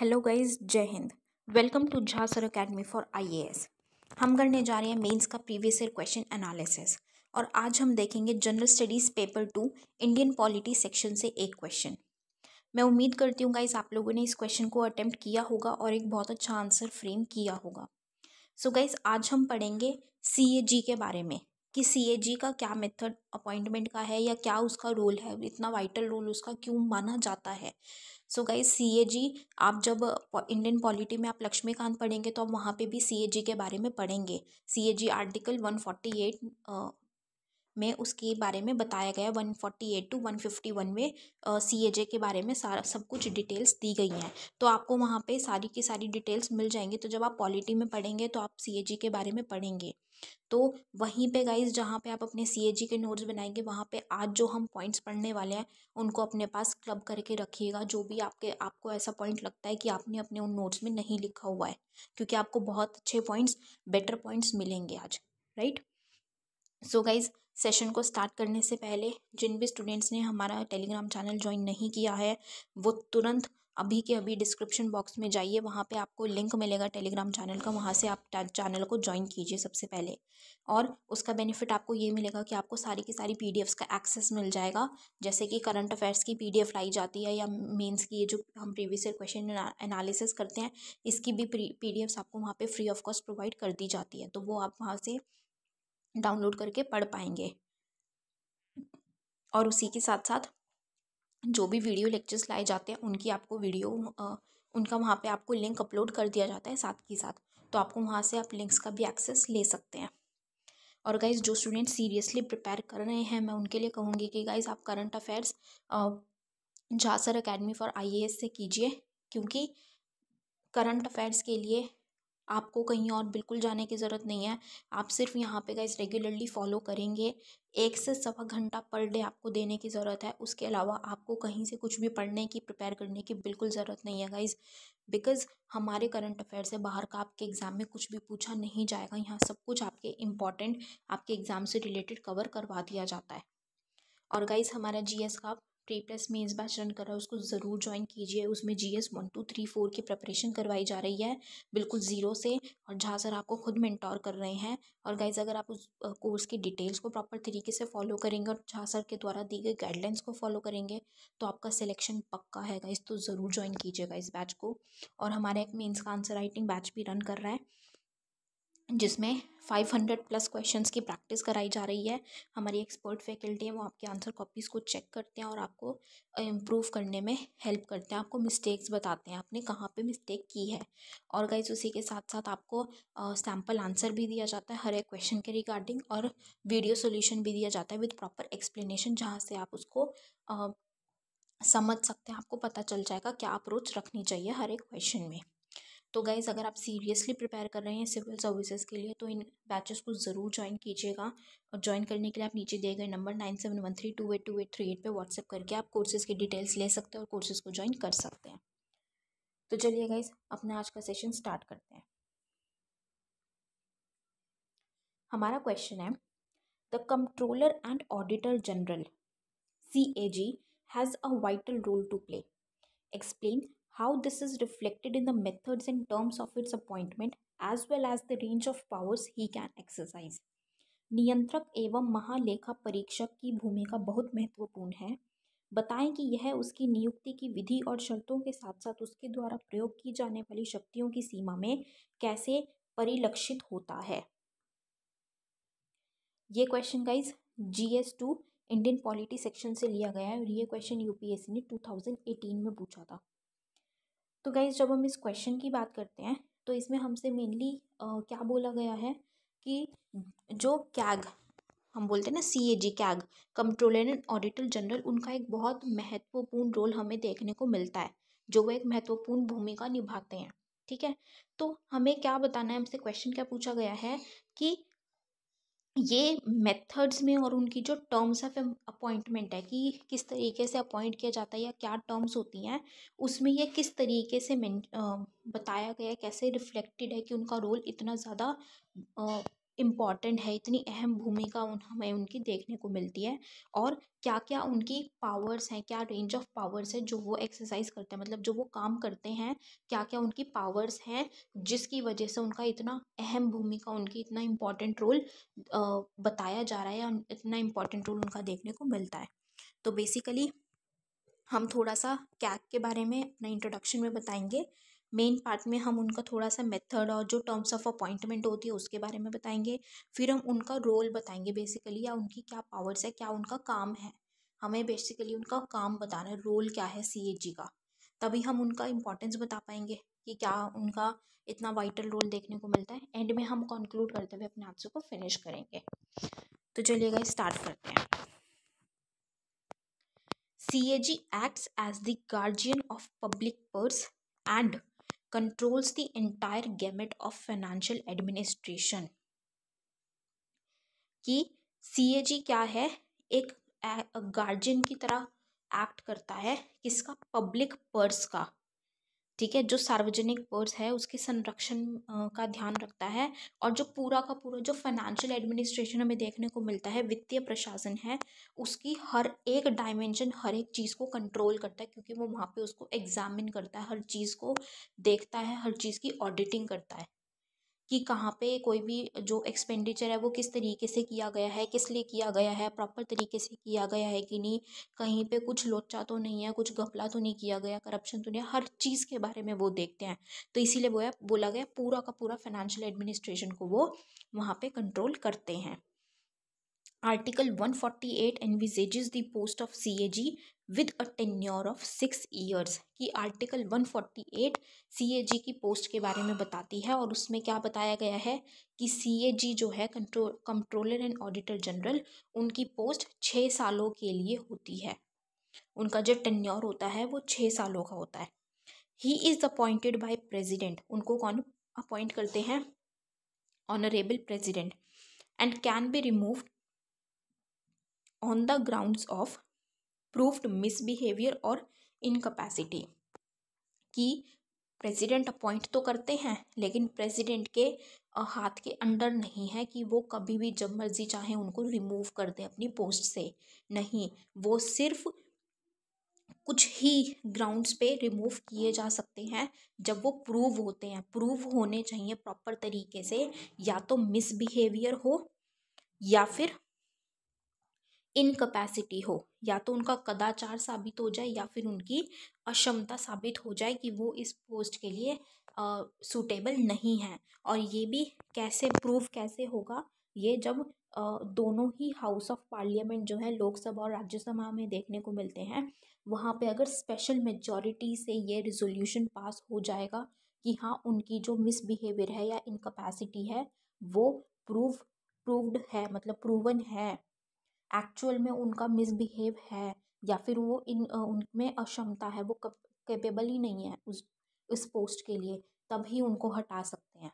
Hello guys जय हिंद welcome to Jha sir academy for IAS हम करने जा रहे हैं मेंस का प्रीवियस ईयर क्वेश्चन एनालिसिस और आज हम देखेंगे general studies paper two Indian polity section से एक क्वेश्चन मैं उम्मीद करती हूँ गाइज आप लोगों ने इस क्वेश्चन को अटैम्प्ट किया होगा और एक बहुत अच्छा आंसर फ्रेम किया होगा सो so गाइज आज हम पढ़ेंगे सी के बारे में कि सी का क्या मेथड अपॉइंटमेंट का है या क्या उसका रोल है इतना वाइटल रोल उसका क्यों माना जाता है सो गाइज सी ए जी आप जब इंडियन पॉलिटी में आप लक्ष्मीकांत पढ़ेंगे तो आप वहाँ पे भी सी ए जी के बारे में पढ़ेंगे C A G article one forty eight में उसके बारे में बताया गया one forty eight two one fifty one में सी ए जे के बारे में सारा सब कुछ डिटेल्स दी गई हैं तो आपको वहाँ पे सारी की सारी डिटेल्स मिल जाएंगी तो जब आप पॉलिटी में पढ़ेंगे तो आप सी ए जी के बारे में पढ़ेंगे तो वहीं पे गाइज जहाँ पे आप अपने सी के नोट्स बनाएंगे वहाँ पे आज जो हम पॉइंट्स पढ़ने वाले हैं उनको अपने पास क्लब करके रखिएगा जो भी आपके आपको ऐसा पॉइंट लगता है कि आपने अपने उन नोट्स में नहीं लिखा हुआ है क्योंकि आपको बहुत अच्छे पॉइंट्स बेटर पॉइंट्स मिलेंगे आज राइट सो गाइज़ सेशन को स्टार्ट करने से पहले जिन भी स्टूडेंट्स ने हमारा टेलीग्राम चैनल ज्वाइन नहीं किया है वो तुरंत अभी के अभी डिस्क्रिप्शन बॉक्स में जाइए वहाँ पे आपको लिंक मिलेगा टेलीग्राम चैनल का वहाँ से आप चैनल को ज्वाइन कीजिए सबसे पहले और उसका बेनिफिट आपको ये मिलेगा कि आपको सारी की सारी पी का एक्सेस मिल जाएगा जैसे कि करंट अफेयर्स की पी लाई जाती है या मेंस की ये जो हम प्रीवियस ईयर क्वेश्चन एनालिसिस करते हैं इसकी भी पी आपको वहाँ पर फ्री ऑफ कॉस्ट प्रोवाइड कर दी जाती है तो वो आप वहाँ से डाउनलोड करके पढ़ पाएंगे और उसी के साथ साथ जो भी वीडियो लेक्चर्स लाए जाते हैं उनकी आपको वीडियो उनका वहाँ पे आपको लिंक अपलोड कर दिया जाता है साथ ही साथ तो आपको वहाँ से आप लिंक्स का भी एक्सेस ले सकते हैं और गाइज जो स्टूडेंट सीरियसली प्रिपेयर कर रहे हैं मैं उनके लिए कहूँगी कि गाइज आप करंट अफेयर्स झासर अकेडमी फॉर आई से कीजिए क्योंकि करंट अफेयर्स के लिए आपको कहीं और बिल्कुल जाने की ज़रूरत नहीं है आप सिर्फ यहाँ पे गाइज रेगुलरली फॉलो करेंगे एक से सवा घंटा पर डे आपको देने की ज़रूरत है उसके अलावा आपको कहीं से कुछ भी पढ़ने की प्रिपेयर करने की बिल्कुल ज़रूरत नहीं है गाइज़ बिकॉज़ हमारे करंट अफेयर से बाहर का आपके एग्ज़ाम में कुछ भी पूछा नहीं जाएगा यहाँ सब कुछ आपके इम्पॉर्टेंट आपके एग्ज़ाम से रिलेटेड कवर करवा दिया जाता है और गाइज़ हमारा जी का pre plus mains batch run कर रहा है उसको ज़रूर ज्वाइन कीजिए उसमें G S one two three four की प्रिपरेशन करवाई जा रही है बिल्कुल ज़ीरो से और जहाँ सर आपको खुद मेंटोर कर रहे हैं और गाइज अगर आप उस कोर्स की डिटेल्स को प्रॉपर तरीके से फॉलो करेंगे और जहाँ सर के द्वारा दी गई गाइडलाइंस को फॉलो करेंगे तो आपका सिलेक्शन पक्का है गाइज तो ज़रूर ज्वाइन कीजिएगा इस बैच को और हमारा एक मेन्स का आंसर राइटिंग बैच भी रन कर रहा है जिसमें फाइव हंड्रेड प्लस क्वेश्चंस की प्रैक्टिस कराई जा रही है हमारी एक्सपर्ट फैकल्टी है वो आपके आंसर कॉपीज़ को चेक करते हैं और आपको इम्प्रूव करने में हेल्प करते हैं आपको मिस्टेक्स बताते हैं आपने कहाँ पे मिस्टेक की है और गाइज उसी के साथ साथ आपको सैम्पल आंसर भी दिया जाता है हर एक क्वेश्चन के रिगार्डिंग और वीडियो सोल्यूशन भी दिया जाता है विद प्रॉपर एक्सप्लेनेशन जहाँ से आप उसको आ, समझ सकते हैं आपको पता चल जाएगा क्या अप्रोच रखनी चाहिए हर एक क्वेश्चन में तो गाइज़ अगर आप सीरियसली प्रिपेयर कर रहे हैं सिविल सर्विसेज के लिए तो इन बैचेस को ज़रूर ज्वाइन कीजिएगा और ज्वाइन करने के लिए आप नीचे दिए गए number nine seven one three two eight two eight three eight पर व्हाट्सअप करके आप कोर्सेज की डिटेल्स ले सकते हैं और कोर्सेज को ज्वाइन कर सकते हैं तो चलिए गाइज अपना आज का सेशन स्टार्ट करते हैं हमारा क्वेश्चन है the controller and auditor general C A G has a vital role to play explain how this is reflected in the methods and terms of its appointment as well as the range of powers he can exercise. नियंत्रक एवं महालेखा परीक्षक की भूमिका बहुत महत्वपूर्ण है बताएं कि यह उसकी नियुक्ति की विधि और शर्तों के साथ साथ उसके द्वारा प्रयोग की जाने वाली शक्तियों की सीमा में कैसे परिलक्षित होता है ये question guys G S two Indian polity section से लिया गया है और ये क्वेश्चन यूपीएससी ने 2018 में पूछा था तो गाइज जब हम इस क्वेश्चन की बात करते हैं तो इसमें हमसे मेनली क्या बोला गया है कि जो कैग हम बोलते हैं ना C A G CAG controller and auditor general उनका एक बहुत महत्वपूर्ण रोल हमें देखने को मिलता है जो वो एक महत्वपूर्ण भूमिका निभाते हैं ठीक है तो हमें क्या बताना है हमसे क्वेश्चन क्या पूछा गया है कि ये मेथड्स में और उनकी जो टर्म्स ऑफ अपॉइंटमेंट है कि किस तरीके से अपॉइंट किया जाता है या क्या टर्म्स होती हैं उसमें ये किस तरीके से बताया गया कैसे रिफ्लेक्टेड है कि उनका रोल इतना ज़्यादा इम्पॉर्टेंट है इतनी अहम भूमिका उन हमें उनकी देखने को मिलती है और क्या क्या उनकी पावर्स हैं क्या रेंज ऑफ पावर्स है जो वो एक्सरसाइज करते हैं मतलब जो वो काम करते हैं क्या क्या उनकी पावर्स हैं जिसकी वजह से उनका इतना अहम भूमिका उनकी इतना इम्पॉर्टेंट रोल बताया जा रहा है या इतना इम्पॉर्टेंट रोल उनका देखने को मिलता है तो बेसिकली हम थोड़ा सा कैक के बारे में अपना इंट्रोडक्शन में बताएंगे मेन पार्ट में हम उनका थोड़ा सा मेथड और जो टर्म्स ऑफ अपॉइंटमेंट होती है उसके बारे में बताएंगे फिर हम उनका रोल बताएंगे बेसिकली या उनकी क्या पावर्स है क्या उनका काम है हमें बेसिकली उनका काम बताना है रोल क्या है सी का तभी हम उनका इम्पोर्टेंस बता पाएंगे कि क्या उनका इतना वाइटल रोल देखने को मिलता है एंड में हम कंक्लूड करते हुए अपने आंसर को फिनिश करेंगे तो चलिएगा स्टार्ट करते हैं CAG acts as the guardian of public purse and controls the entire gamut of financial administration कि सी क्या है एक गार्जियन की तरह एक्ट करता है किसका पब्लिक पर्स का ठीक है जो सार्वजनिक पर्स है उसके संरक्षण का ध्यान रखता है और जो पूरा का पूरा जो फाइनेंशियल एडमिनिस्ट्रेशन हमें देखने को मिलता है वित्तीय प्रशासन है उसकी हर एक डायमेंशन हर एक चीज़ को कंट्रोल करता है क्योंकि वो वहाँ पे उसको एग्जामिन करता है हर चीज़ को देखता है हर चीज़ की ऑडिटिंग करता है कि कहाँ पे कोई भी जो एक्सपेंडिचर है वो किस तरीके से किया गया है किस लिए किया गया है प्रॉपर तरीके से किया गया है कि नहीं कहीं पे कुछ लोचा तो नहीं है कुछ घपला तो नहीं किया गया करप्शन तो नहीं हर चीज़ के बारे में वो देखते हैं तो इसीलिए वो है बोला गया पूरा का पूरा फाइनेंशियल एडमिनिस्ट्रेशन को वो वहाँ पर कंट्रोल करते हैं Article 148 post of C A G with a tenure of six years कि आर्टिकल 148 जी की पोस्ट के बारे में बताती है और उसमें क्या बताया गया है कि सी ए जी जो है कंट्रोलर एंड ऑडिटर जनरल उनकी पोस्ट छः सालों के लिए होती है उनका जो टेन्योर होता है वो छः सालों का होता है he is appointed by president उनको कौन अपॉइंट करते हैं honourable president and can be removed on the ground of proved misbehaviour और इनकेपेसिटी कि प्रेसिडेंट अपॉइंट तो करते हैं लेकिन प्रेसिडेंट के हाथ के अंडर नहीं है कि वो कभी भी जब मर्जी चाहे उनको रिमूव कर दें अपनी पोस्ट से नहीं वो सिर्फ कुछ ही ग्राउंड्स पे रिमूव किए जा सकते हैं जब वो प्रूव होते हैं प्रूव होने चाहिए प्रॉपर तरीके से या तो मिसबिहेवियर हो या फिर इनकपैसिटी हो या तो उनका कदाचार साबित हो जाए या फिर उनकी अक्षमता साबित हो जाए कि वो इस पोस्ट के लिए सूटेबल नहीं है और ये भी कैसे प्रूफ कैसे होगा ये जब आ, दोनों ही हाउस ऑफ पार्लियामेंट जो है लोकसभा और राज्यसभा में देखने को मिलते हैं वहाँ पे अगर स्पेशल मेजॉरिटी से ये रिजोल्यूशन पास हो जाएगा कि हाँ उनकी जो मिसबिहेवियर है या इनकपैसिटी है वो प्रूव प्रूव्ड है मतलब प्रूवन है एक्चुअल में उनका मिसबिहेव है या फिर वो इन उनमें अक्षमता है वो कैपेबल ही नहीं है उस उस पोस्ट के लिए तभी उनको हटा सकते हैं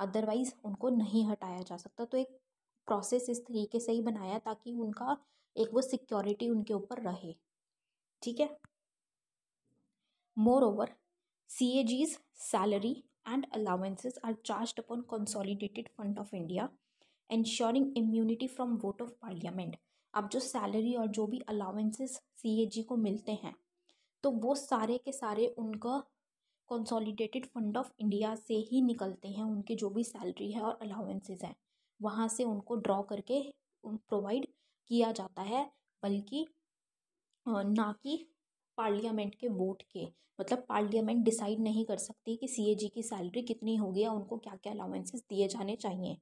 अदरवाइज़ उनको नहीं हटाया जा सकता तो एक प्रोसेस इस तरीके से ही बनाया ताकि उनका एक वो सिक्योरिटी उनके ऊपर रहे ठीक है moreover C A G's salary and allowances are charge upon consolidated fund of India ensuring immunity from vote of parliament अब जो सैलरी और जो भी अलाउंसेस सी को मिलते हैं तो वो सारे के सारे उनका कंसोलिडेटेड फंड ऑफ इंडिया से ही निकलते हैं उनकी जो भी सैलरी है और अलाउंसेज हैं वहाँ से उनको ड्रॉ करके प्रोवाइड किया जाता है बल्कि ना कि पार्लियामेंट के वोट के मतलब पार्लियामेंट डिसाइड नहीं कर सकती कि सी की सैलरी कितनी होगी या उनको क्या क्या अलाउंसेस दिए जाने चाहिए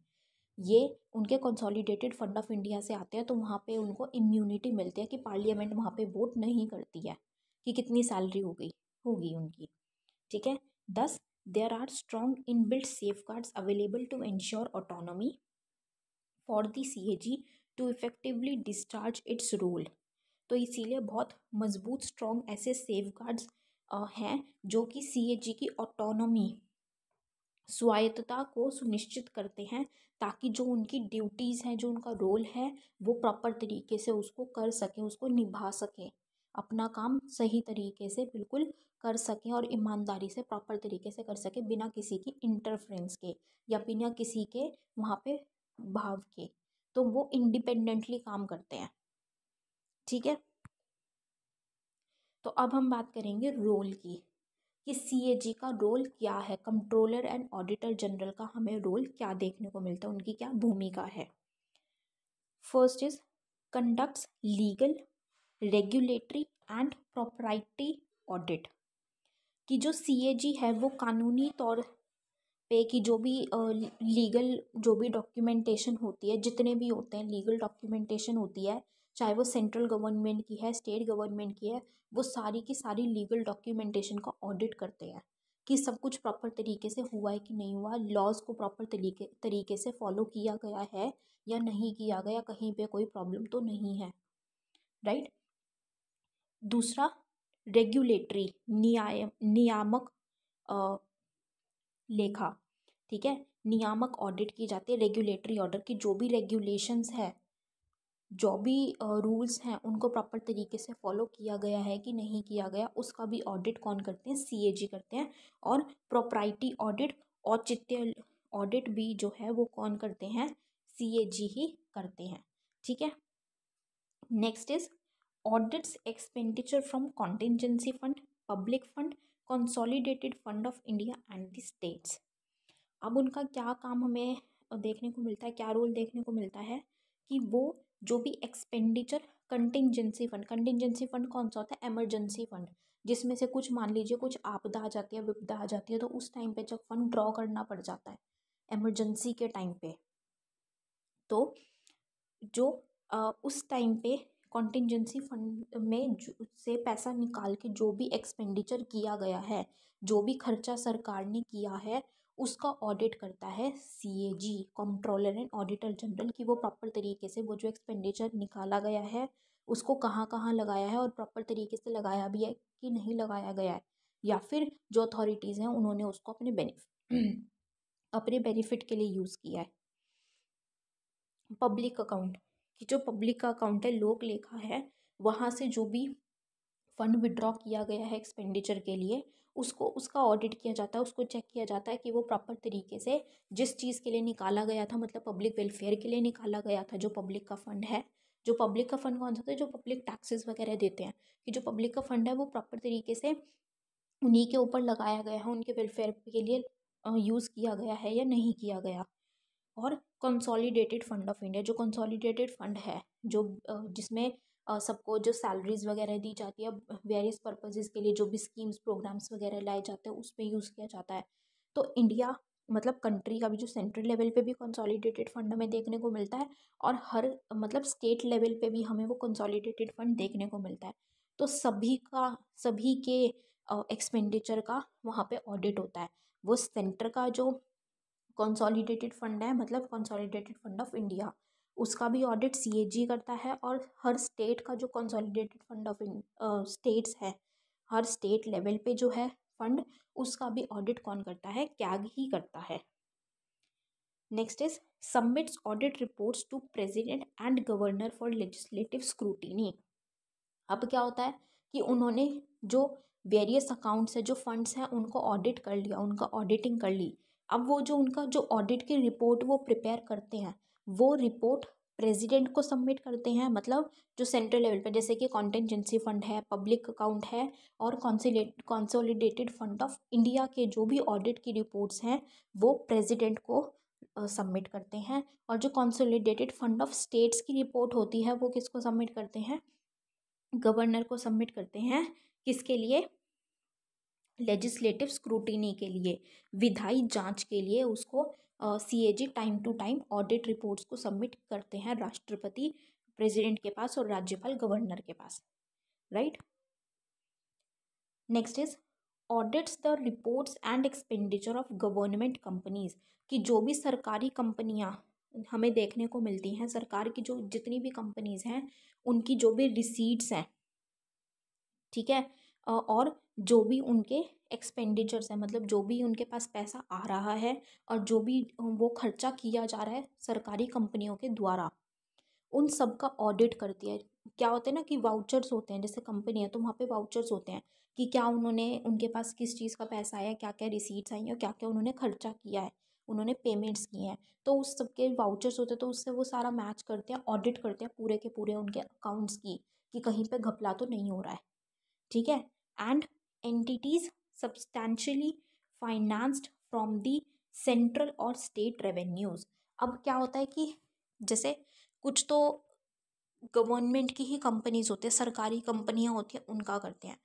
ये उनके कंसोलिडेटेड फंड ऑफ इंडिया से आते हैं तो वहाँ पे उनको इम्यूनिटी मिलती है कि पार्लियामेंट वहाँ पे वोट नहीं करती है कि कितनी सैलरी हो गई होगी उनकी ठीक है thus there are strong in built safeguards available to ensure autonomy for the C A G to effectively discharge its role तो इसीलिए बहुत मजबूत स्ट्रॉन्ग ऐसे सेफ गार्ड्स हैं जो कि सी ए जी की ऑटोनॉमी स्वायत्तता को सुनिश्चित करते हैं ताकि जो उनकी ड्यूटीज़ हैं जो उनका रोल है वो प्रॉपर तरीके से उसको कर सकें उसको निभा सकें अपना काम सही तरीके से बिल्कुल कर सकें और ईमानदारी से प्रॉपर तरीके से कर सकें बिना किसी की इंटरफ्रेंस के या बिना किसी के वहाँ पे भाव के तो वो इंडिपेंडेंटली काम करते हैं ठीक है तो अब हम बात करेंगे रोल की कि सी का रोल क्या है कंट्रोलर एंड ऑडिटर जनरल का हमें रोल क्या देखने को मिलता है उनकी क्या भूमिका है first is conducts legal regulatory and propriety audit कि जो सी है वो कानूनी तौर पे कि जो भी लीगल जो भी डॉक्यूमेंटेशन होती है जितने भी होते हैं लीगल डॉक्यूमेंटेशन होती है चाहे वो सेंट्रल गवर्नमेंट की है स्टेट गवर्नमेंट की है वो सारी की सारी लीगल डॉक्यूमेंटेशन का ऑडिट करते हैं कि सब कुछ प्रॉपर तरीके से हुआ है कि नहीं हुआ लॉज को प्रॉपर तरीके तरीके से फॉलो किया गया है या नहीं किया गया कहीं पे कोई प्रॉब्लम तो नहीं है राइट right? दूसरा रेगुलेटरी नियाय नियामक आ, लेखा ठीक है नियामक ऑडिट की जाती है रेगुलेटरी ऑर्डर की जो भी रेगुलेशंस है जो भी रूल्स हैं उनको प्रॉपर तरीके से फॉलो किया गया है कि नहीं किया गया उसका भी ऑडिट कौन करते हैं सीएजी करते हैं और प्रॉपर्टी ऑडिट औचित्य ऑडिट भी जो है वो कौन करते हैं सीएजी ही करते हैं ठीक है next is audits expenditure from contingency fund public fund consolidated fund of India and the states अब उनका क्या काम हमें देखने को मिलता है क्या रोल देखने को मिलता है कि वो जो भी expenditure contingency fund contingency fund कौन सा होता है एमरजेंसी फंड जिसमें से कुछ मान लीजिए कुछ आपदा आ जाती है विपदा आ जाती है तो उस टाइम पे जब फंड ड्रॉ करना पड़ जाता है एमरजेंसी के टाइम पे तो जो आ, उस टाइम पे कॉन्टिजेंसी फंड में से पैसा निकाल के जो भी एक्सपेंडिचर किया गया है जो भी खर्चा सरकार ने किया है उसका ऑडिट करता है C A G controller and auditor general कि वो प्रॉपर तरीके से वो जो एक्सपेंडिचर निकाला गया है उसको कहाँ कहाँ लगाया है और प्रॉपर तरीके से लगाया भी है कि नहीं लगाया गया है या फिर जो अथॉरिटीज़ हैं उन्होंने उसको अपने बेनिफिट अपने बेनिफिट के लिए यूज़ किया है पब्लिक अकाउंट कि जो पब्लिक का अकाउंट है लोक लेखा है वहाँ से जो भी फंड विड्रॉ किया गया है एक्सपेंडिचर के लिए उसको उसका ऑडिट किया जाता है उसको चेक किया जाता है कि वो प्रॉपर तरीके से जिस चीज़ के लिए निकाला गया था मतलब पब्लिक वेलफेयर के लिए निकाला गया था जो पब्लिक का फंड है जो पब्लिक का फंड कौन सा है जो पब्लिक टैक्सेस वगैरह देते हैं कि जो पब्लिक का फंड है वो प्रॉपर तरीके से उन्हीं के ऊपर लगाया गया है उनके वेलफेयर के लिए यूज़ किया गया है या नहीं किया गया और कंसोलिडेटेड फंड ऑफ इंडिया जो कंसोलिडेटेड फंड है जो जिसमें सबको जो सैलरीज़ वगैरह दी जाती है वेरियस पर्पजेज़ के लिए जो भी स्कीम्स प्रोग्राम्स वगैरह लाए जाते हैं उसमें यूज़ किया जाता है तो इंडिया मतलब कंट्री का भी जो सेंट्रल लेवल पे भी कंसोलिडेटेड फंड हमें देखने को मिलता है और हर मतलब स्टेट लेवल पे भी हमें वो कंसोलिडेटेड फंड देखने को मिलता है तो सभी का सभी के एक्सपेंडिचर का वहाँ पे ऑडिट होता है वो सेंटर का जो कंसोलिडेटेड फंड है मतलब कंसोलिडेटेड फंड ऑफ इंडिया उसका भी ऑडिट सी करता है और हर स्टेट का जो कंसोलिडेटेड फंड ऑफ स्टेट्स है हर स्टेट लेवल पे जो है फंड उसका भी ऑडिट कौन करता है कैग ही करता है next is submits audit reports to president and governor for legislative scrutiny अब क्या होता है कि उन्होंने जो वेरियस अकाउंट्स है जो फंड्स हैं उनको ऑडिट कर लिया उनका ऑडिटिंग कर ली अब वो जो उनका जो ऑडिट की रिपोर्ट वो प्रिपेयर करते हैं वो रिपोर्ट प्रेसिडेंट को सबमिट करते हैं मतलब जो सेंट्रल लेवल पर जैसे कि कॉन्टेंजेंसी फंड है पब्लिक अकाउंट है और consolidate consolidated fund of India के जो भी ऑडिट की रिपोर्ट्स हैं वो प्रेसिडेंट को सबमिट करते हैं और जो कॉन्सोलिडेटेड फंड ऑफ स्टेट्स की रिपोर्ट होती है वो किसको सबमिट करते हैं गवर्नर को सबमिट करते हैं किसके लिए लेजिस्लेटिव स्क्रूटिनी के लिए विधायी जांच के लिए उसको C A G time to time audit reports को सबमिट करते हैं राष्ट्रपति प्रेसिडेंट के पास और राज्यपाल गवर्नर के पास right next is audits the reports and expenditure of government companies कि जो भी सरकारी कंपनियां हमें देखने को मिलती हैं सरकार की जो जितनी भी कंपनीज हैं उनकी जो भी रिसीट्स हैं ठीक है और जो भी उनके एक्सपेंडिचर्स हैं मतलब जो भी उनके पास पैसा आ रहा है और जो भी वो खर्चा किया जा रहा है सरकारी कंपनियों के द्वारा उन सब का ऑडिट करती है क्या होता है ना कि वाउचर्स होते हैं जैसे कंपनी है तो वहाँ पे वाउचर्स होते हैं कि क्या उन्होंने उनके पास किस चीज़ का पैसा आया क्या क्या रिसीट्स आई हैं क्या क्या उन्होंने खर्चा किया है उन्होंने पेमेंट्स किए हैं तो उस सब के वाउचर्स होते हैं तो उससे वो सारा मैच करते हैं ऑडिट करते हैं पूरे के पूरे उनके अकाउंट्स की कि कहीं पर घपला तो नहीं हो रहा है ठीक है and entities substantially financed from the central or state revenues अब क्या होता है कि जैसे कुछ तो गवर्नमेंट की ही कंपनीज होती हैं सरकारी कंपनियां होती हैं उनका करते हैं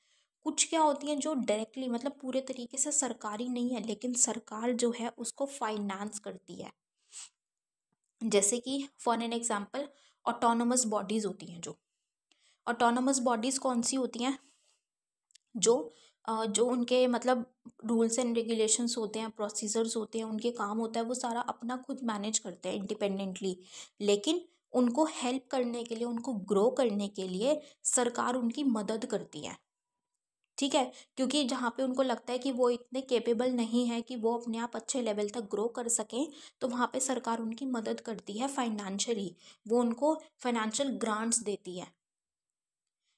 कुछ क्या होती हैं जो डायरेक्टली मतलब पूरे तरीके से सरकारी नहीं है लेकिन सरकार जो है उसको फाइनेंस करती है जैसे कि for an example autonomous bodies होती हैं जो ऑटोनमस बॉडीज़ कौन सी होती हैं जो जो उनके मतलब रूल्स एंड रेगुलेशंस होते हैं प्रोसीजर्स होते हैं उनके काम होता है वो सारा अपना खुद मैनेज करते हैं इंडिपेंडेंटली लेकिन उनको हेल्प करने के लिए उनको ग्रो करने के लिए सरकार उनकी मदद करती है ठीक है क्योंकि जहाँ पे उनको लगता है कि वो इतने केपेबल नहीं है कि वो अपने आप अच्छे लेवल तक ग्रो कर सकें तो वहाँ पे सरकार उनकी मदद करती है फाइनेंशियली वो उनको फाइनेंशियल ग्रांट्स देती है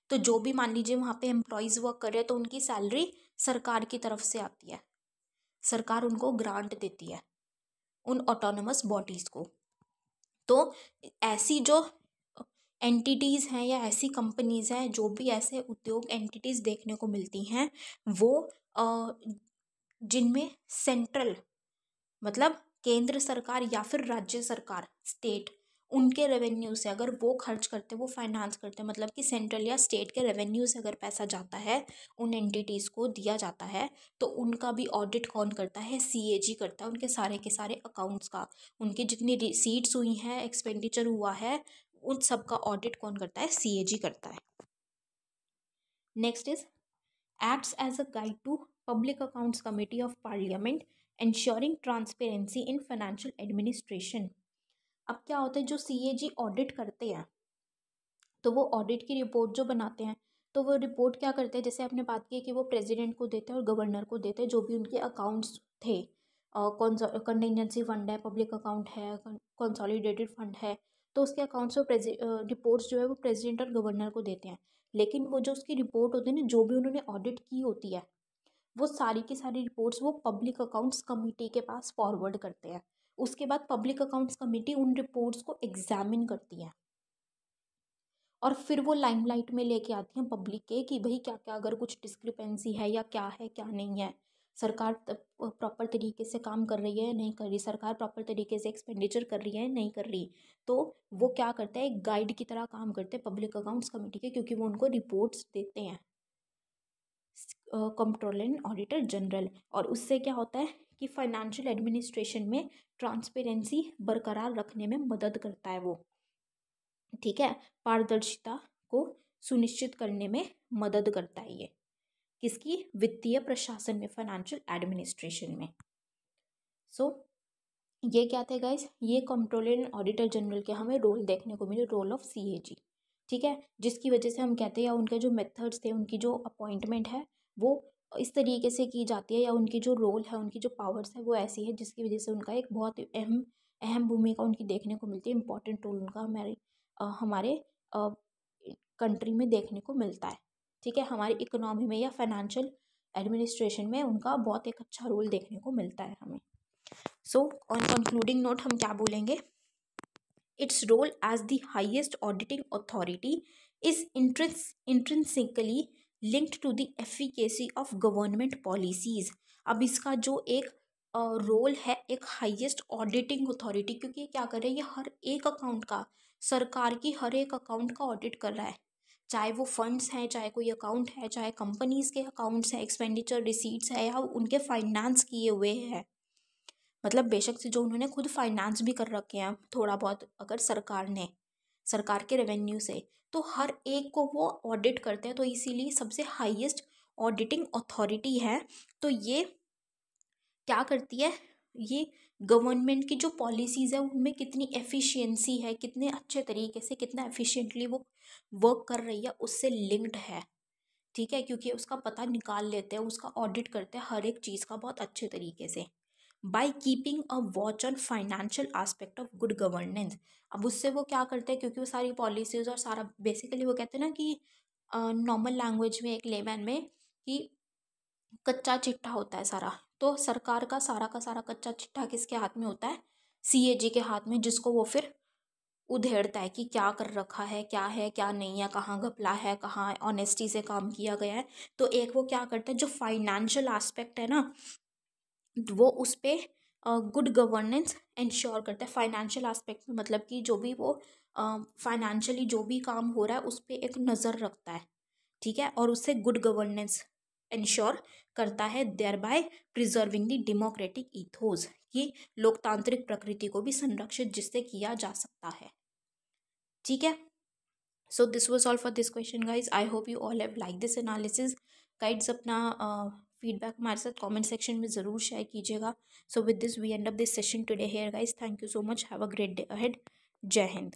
तो जो भी मान लीजिए वहाँ पे एम्प्लॉयज़ वर्क कर रहे हैं तो उनकी सैलरी सरकार की तरफ से आती है सरकार उनको ग्रांट देती है उन ऑटोनमस बॉडीज़ को तो ऐसी जो एंटिटीज़ हैं या ऐसी कंपनीज़ हैं जो भी ऐसे उद्योग एंटिटीज़ देखने को मिलती हैं वो जिनमें सेंट्रल मतलब केंद्र सरकार या फिर राज्य सरकार स्टेट उनके रेवेन्यू से अगर वो खर्च करते वो फाइनेंस करते मतलब कि सेंट्रल या स्टेट के रेवेन्यू से अगर पैसा जाता है उन एंटिटीज़ को दिया जाता है तो उनका भी ऑडिट कौन करता है सी करता है उनके सारे के सारे अकाउंट्स का उनकी जितनी रिसीट्स हुई हैं एक्सपेंडिचर हुआ है उन सब का ऑडिट कौन करता है सी करता है next is acts as a guide to public accounts committee of parliament ensuring transparency in financial administration अब क्या होता है जो सी ए जी ऑडिट करते हैं तो वो ऑडिट की रिपोर्ट जो बनाते हैं तो वो रिपोर्ट क्या करते हैं जैसे आपने बात की कि वो प्रेसिडेंट को देते हैं और गवर्नर को देते हैं जो भी उनके अकाउंट्स थे कंटेंजेंसी फंड है पब्लिक अकाउंट है कंसोलिडेटेड फंड है तो उसके अकाउंट्स और रिपोर्ट्स जो है वो प्रेसिडेंट और गवर्नर को देते हैं लेकिन वो जो उसकी रिपोर्ट होती है ना जो भी उन्होंने ऑडिट की होती है वो सारी की सारी रिपोर्ट्स वो पब्लिक अकाउंट्स कमेटी के पास फॉरवर्ड करते हैं उसके बाद पब्लिक अकाउंट्स कमेटी उन रिपोर्ट्स को एग्जामिन करती है और फिर वो लाइमलाइट में लेके आती हैं पब्लिक के कि भाई क्या क्या अगर कुछ डिस्क्रिपेंसी है या क्या है क्या नहीं है सरकार प्रॉपर तरीके से काम कर रही है नहीं कर रही सरकार प्रॉपर तरीके से एक्सपेंडिचर कर रही है नहीं कर रही तो वो क्या करता है एक गाइड की तरह काम करते हैं पब्लिक अकाउंट्स कमेटी के क्योंकि वो उनको रिपोर्ट्स देते हैं कंट्रोल एंड ऑडिटर जनरल और उससे क्या होता है कि फाइनेंशियल एडमिनिस्ट्रेशन में ट्रांसपेरेंसी बरकरार रखने में मदद करता है वो ठीक है पारदर्शिता को सुनिश्चित करने में मदद करता है ये किसकी वित्तीय प्रशासन में फाइनेंशियल एडमिनिस्ट्रेशन में सो so, ये क्या थे गाइज ये कंट्रोलर एंड ऑडिटर जनरल के हमें रोल देखने को मिले रोल ऑफ सी ए जी ठीक है जिसकी वजह से हम कहते हैं या उनके जो मेथड्स थे उनकी जो अपॉइंटमेंट है वो इस तरीके से की जाती है या उनकी जो रोल है उनकी जो पावर्स है वो ऐसी है जिसकी वजह से उनका एक बहुत अहम अहम भूमिका उनकी देखने को मिलती है इम्पॉर्टेंट रोल उनका हमारे हमारे कंट्री में देखने को मिलता है ठीक है हमारी इकोनॉमी में या फाइनेंशियल एडमिनिस्ट्रेशन में उनका बहुत एक अच्छा रोल देखने को मिलता है हमें सो ऑन कंक्लूडिंग नोट हम क्या बोलेंगे its role as the highest auditing authority is intrins intrinsically linked to the efficacy of government policies अब इसका जो एक रोल है एक हाईएस्ट ऑडिटिंग अथॉरिटी क्योंकि ये क्या कर रहा है ये हर एक अकाउंट का सरकार की हर एक अकाउंट का ऑडिट कर रहा है चाहे वो फंड्स हैं चाहे कोई अकाउंट है चाहे कंपनीज के अकाउंट्स हैं एक्सपेंडिचर रिसीट्स है या उनके फाइनेंस किए हुए हैं मतलब बेशक से जो उन्होंने खुद फाइनेंस भी कर रखे हैं थोड़ा बहुत अगर सरकार ने सरकार के रेवेन्यू से तो हर एक को वो ऑडिट करते हैं तो इसीलिए सबसे हाईएस्ट ऑडिटिंग अथॉरिटी है तो ये क्या करती है ये गवर्नमेंट की जो पॉलिसीज़ है उनमें कितनी एफिशिएंसी है कितने अच्छे तरीके से कितना एफिशिएंटली वो वर्क कर रही है उससे लिंक्ड है ठीक है क्योंकि उसका पता निकाल लेते हैं उसका ऑडिट करते हैं हर एक चीज़ का बहुत अच्छे तरीके से by keeping a watch on financial aspect of good governance अब उससे वो क्या करते हैं क्योंकि वो सारी पॉलिसीज़ और सारा बेसिकली वो कहते हैं ना कि नॉर्मल uh, लैंग्वेज में एक लेवन में कि कच्चा चिट्ठा होता है सारा तो सरकार का सारा का सारा कच्चा चिट्ठा किसके हाथ में होता है सी ए जी के हाथ में जिसको वो फिर उधेड़ता है कि क्या कर रखा है क्या है क्या नहीं है कहाँ घपला है कहाँ ऑनेस्टी से काम किया गया है तो एक वो क्या करते हैं जो फाइनेंशियल एस्पेक्ट है ना वो उस पर गुड गवर्नेंस इंश्योर करता है फाइनेंशियल एस्पेक्ट में मतलब कि जो भी वो फाइनेंशियली uh, जो भी काम हो रहा है उस पर एक नज़र रखता है ठीक है और उससे गुड गवर्नेंस इंश्योर करता है thereby preserving the democratic ethos कि लोकतांत्रिक प्रकृति को भी संरक्षित जिससे किया जा सकता है ठीक है so this was all for this question guys I hope you all have like this analysis guys अपना uh, फीडबैक हमारे साथ कमेंट सेक्शन में ज़रूर शेयर कीजिएगा so with this we end up this session today here guys thank you so much have a great day ahead जय हिंद